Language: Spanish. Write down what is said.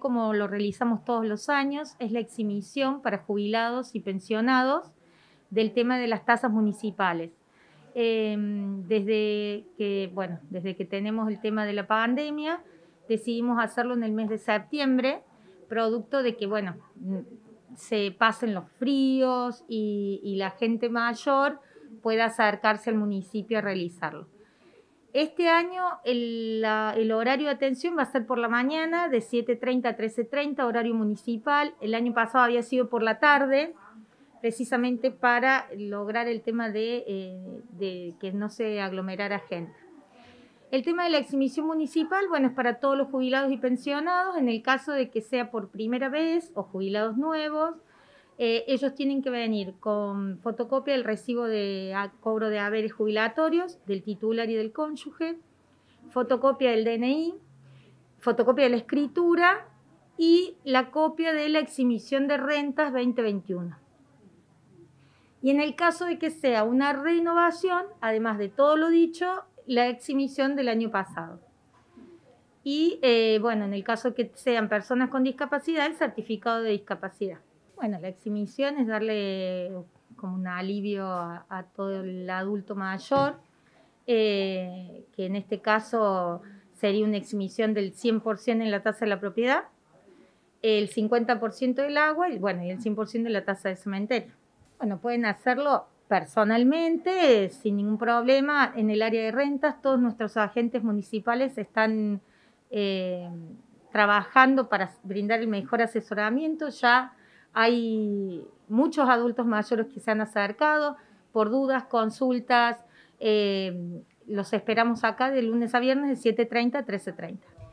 como lo realizamos todos los años, es la exhibición para jubilados y pensionados del tema de las tasas municipales. Em, desde, que, bueno, desde que tenemos el tema de la pandemia, decidimos hacerlo en el mes de septiembre, producto de que, bueno, mm, se pasen los fríos y la gente mayor pueda acercarse al municipio a realizarlo. Este año el, horario de atención va a ser por la mañana, de 7.30 a 13.30, horario municipal. El año pasado había sido por la tarde, precisamente para lograr el tema de, eh, de que no se aglomerara gente. El tema de la exhibición municipal, bueno, es para todos los jubilados y pensionados, en el caso de que sea por primera vez o jubilados nuevos, eh, ellos tienen que venir con fotocopia del recibo de cobro de haberes jubilatorios del titular y del cónyuge, fotocopia del DNI, fotocopia de la escritura y la copia de la exhibición de rentas 2021. Y en el caso de que sea una renovación, además de todo lo dicho, la exhibición del año pasado. Y eh, bueno, en el caso que sean personas con discapacidad, el certificado de discapacidad. Bueno, la exhibición es darle como un alivio a, todo el adulto mayor, eh, que en este caso sería una exhibición del 100% en la tasa de la propiedad, el 50% del agua y, bueno, y el 100% de la tasa de cementerio. Bueno, pueden hacerlo personalmente, sin ningún problema. En el área de rentas, todos nuestros agentes municipales están eh, trabajando para brindar el mejor asesoramiento. Ya hay muchos adultos mayores que se han acercado por dudas, consultas. Eh, los esperamos acá de lunes a viernes de 7.30 a 13.30.